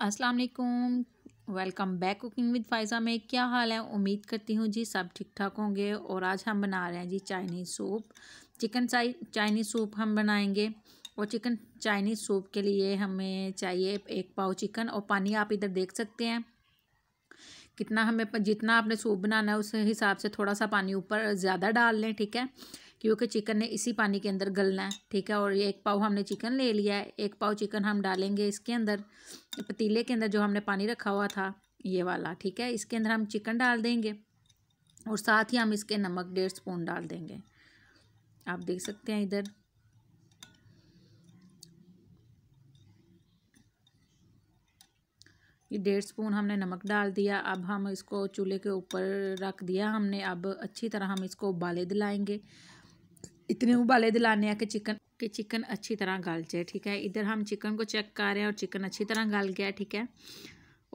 अस्सलाम वालेकुम welcome back cooking with Faiza में क्या हाल है उम्मीद करती हूँ जी सब ठीक ठाक होंगे और आज हम बना रहे हैं जी Chinese soup chicken Chinese soup हम बनाएंगे और चिकन चाइनीज़ सूप के लिए हमें चाहिए एक पाव चिकन और पानी आप इधर देख सकते हैं कितना हमें जितना आपने सूप बनाना है उस हिसाब से थोड़ा सा पानी ऊपर ज़्यादा डाल लें ठीक है क्योंकि चिकन ने इसी पानी के अंदर गलना है ठीक है और ये एक पाव हमने चिकन ले लिया है एक पाव चिकन हम डालेंगे इसके अंदर पतीले के अंदर जो हमने पानी रखा हुआ था ये वाला ठीक है इसके अंदर हम चिकन डाल देंगे और साथ ही हम इसके नमक डेढ़ स्पून डाल देंगे आप देख सकते हैं इधर ये डेढ़ स्पून हमने नमक डाल दिया अब हम इसको चूल्हे के ऊपर रख दिया हमने अब अच्छी तरह हम इसको उबाले दिलाएंगे इतने उबाले दिलाने हैं कि चिकन कि चिकन अच्छी तरह गल जाए ठीक है इधर हम चिकन को चेक कर रहे हैं और चिकन अच्छी तरह गल गया ठीक है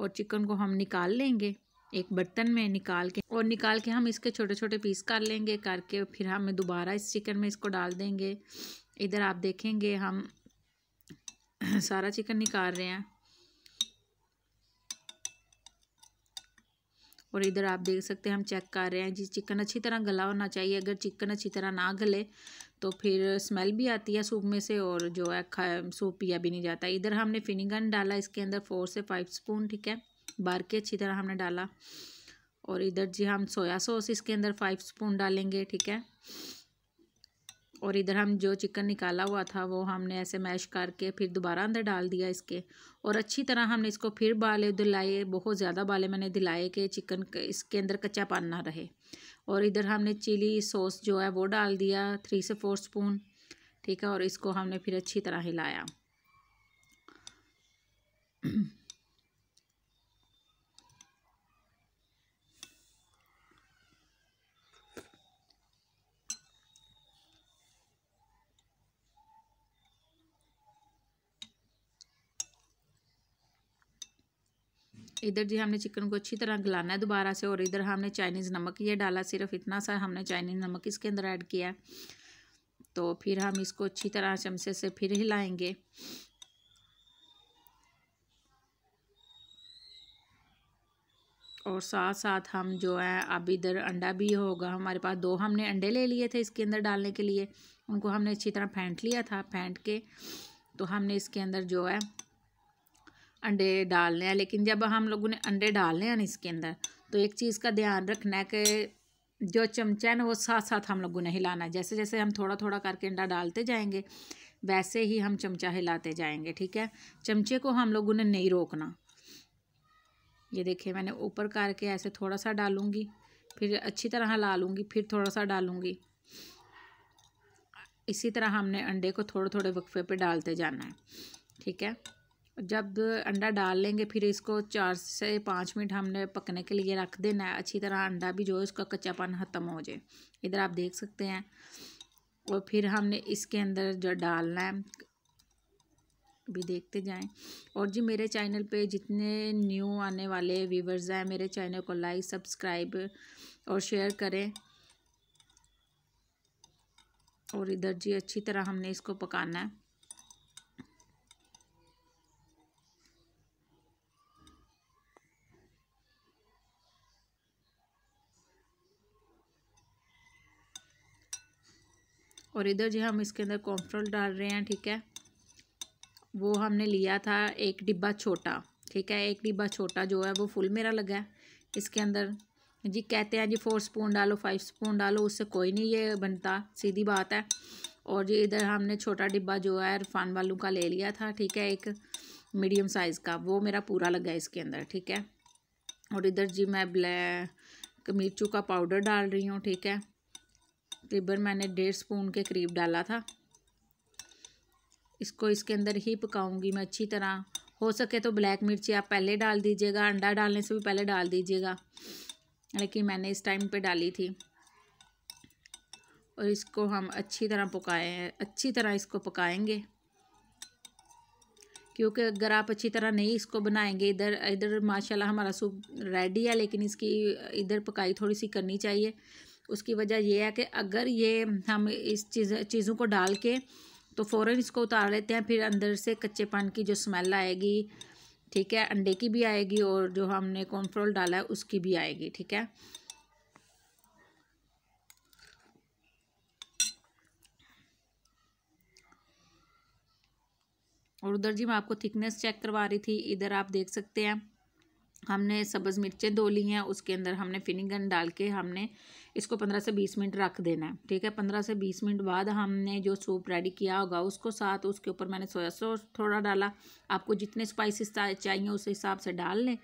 और चिकन को हम निकाल लेंगे एक बर्तन में निकाल के और निकाल के हम इसके छोटे छोटे पीस कर लेंगे करके फिर हम दोबारा इस चिकन में इसको डाल देंगे इधर आप देखेंगे हम सारा चिकन निकाल रहे हैं और इधर आप देख सकते हैं हम चेक कर रहे हैं जी चिकन अच्छी तरह गला होना चाहिए अगर चिकन अच्छी तरह ना गले तो फिर स्मेल भी आती है सूप में से और जो है खा सूप पिया भी नहीं जाता इधर हमने फिनिगन डाला इसके अंदर फोर से फाइव स्पून ठीक है बार के अच्छी तरह हमने डाला और इधर जी हम सोया सॉस इसके अंदर फाइव स्पून डालेंगे ठीक है और इधर हम जो चिकन निकाला हुआ था वो हमने ऐसे मैश करके फिर दोबारा अंदर डाल दिया इसके और अच्छी तरह हमने इसको फिर बाले दिलाए बहुत ज़्यादा बाले मैंने दिलाए कि चिकन इसके अंदर कच्चा पान ना रहे और इधर हमने चिली सॉस जो है वो डाल दिया थ्री से फोर स्पून ठीक है और इसको हमने फिर अच्छी तरह हिलाया इधर जी हमने चिकन को अच्छी तरह गलाना है दोबारा से और इधर हमने चाइनीज़ नमक ये डाला सिर्फ इतना सा हमने चाइनीज़ नमक इसके अंदर ऐड किया है तो फिर हम इसको अच्छी तरह चमचे से फिर हिलाएंगे और साथ साथ हम जो है अब इधर अंडा भी होगा हमारे पास दो हमने अंडे ले लिए थे इसके अंदर डालने के लिए उनको हमने अच्छी तरह फेंट लिया था फेंट के तो हमने इसके अंदर जो है अंडे डालने हैं लेकिन जब हम लोगों ने अंडे डालने हैं इसके अंदर तो एक चीज़ का ध्यान रखना है कि जो चमचा है ना वो साथ साथ हम लोगों ने हिलाना है जैसे जैसे हम थोड़ा थोड़ा करके अंडा डालते जाएंगे वैसे ही हम चमचा हिलाते जाएंगे ठीक है चमचे को हम लोगों ने नहीं रोकना ये देखिए मैंने ऊपर करके ऐसे थोड़ा सा डालूँगी फिर अच्छी तरह हिला लूँगी फिर थोड़ा सा डालूँगी इसी तरह हमने अंडे को थोड़े थोड़े वक्फे पर डालते जाना है ठीक है जब अंडा डाल लेंगे फिर इसको चार से पाँच मिनट हमने पकने के लिए रख देना है अच्छी तरह अंडा भी जो है उसका कच्चापन ख़त्म हो जाए इधर आप देख सकते हैं और फिर हमने इसके अंदर जो डालना है भी देखते जाएं और जी मेरे चैनल पे जितने न्यू आने वाले व्यूवर्स हैं मेरे चैनल को लाइक सब्सक्राइब और शेयर करें और इधर जी अच्छी तरह हमने इसको पकाना है और इधर जो हम इसके अंदर कॉम्फ्रोल डाल रहे हैं ठीक है वो हमने लिया था एक डिब्बा छोटा ठीक है एक डिब्बा छोटा जो है वो फुल मेरा लगा है इसके अंदर जी कहते हैं जी फोर स्पून डालो फाइव स्पून डालो उससे कोई नहीं ये बनता सीधी बात है और जी इधर हमने छोटा डिब्बा जो है इरफान वालों का ले लिया था ठीक है एक मीडियम साइज़ का वो मेरा पूरा लगा इसके अंदर ठीक है और इधर जी मैं ब्लैक मिर्चू का पाउडर डाल रही हूँ ठीक है तकरीबन मैंने डेढ़ स्पून के करीब डाला था इसको इसके अंदर ही पकाऊंगी मैं अच्छी तरह हो सके तो ब्लैक मिर्ची आप पहले डाल दीजिएगा अंडा डालने से भी पहले डाल दीजिएगा लेकिन मैंने इस टाइम पे डाली थी और इसको हम अच्छी तरह पकाए अच्छी तरह इसको पकाएंगे क्योंकि अगर आप अच्छी तरह नहीं इसको बनाएंगे इधर इधर माशाल्लाह हमारा सूप रेडी है लेकिन इसकी इधर पकाई थोड़ी सी करनी चाहिए उसकी वजह यह है कि अगर ये हम इस चीज़ चीज़ों को डाल के तो फ़ौर इसको उतार लेते हैं फिर अंदर से कच्चेपन की जो स्मेल आएगी ठीक है अंडे की भी आएगी और जो हमने कॉन्फ्रोल डाला है उसकी भी आएगी ठीक है और उधर जी मैं आपको थिकनेस चेक करवा रही थी इधर आप देख सकते हैं हमने सब्ज़ मिर्चें धो ली हैं उसके अंदर हमने फिनिगन डाल के हमने इसको पंद्रह से बीस मिनट रख देना है ठीक है पंद्रह से बीस मिनट बाद हमने जो सूप रेडी किया होगा उसको साथ उसके ऊपर मैंने सोया सॉस थोड़ा डाला आपको जितने स्पाइसेस चाहिए उस हिसाब से डाल लें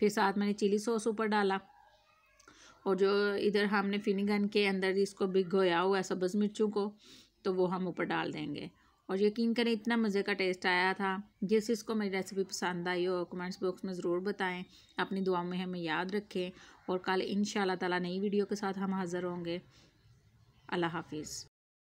फिर साथ मैंने चिली सॉस ऊपर डाला और जो इधर हमने फिनिगन के अंदर इसको भिगोया हुआ है सब्ज़ मिर्चों को तो वो हम ऊपर डाल देंगे और यकीन करें इतना मज़े का टेस्ट आया था जिस इसको मेरी रेसिपी पसंद आई हो कमेंट्स बॉक्स में ज़रूर बताएं अपनी दुआ में हमें याद रखें और कल इन ताला नई वीडियो के साथ हम हाज़र होंगे अल्लाह हाफिज़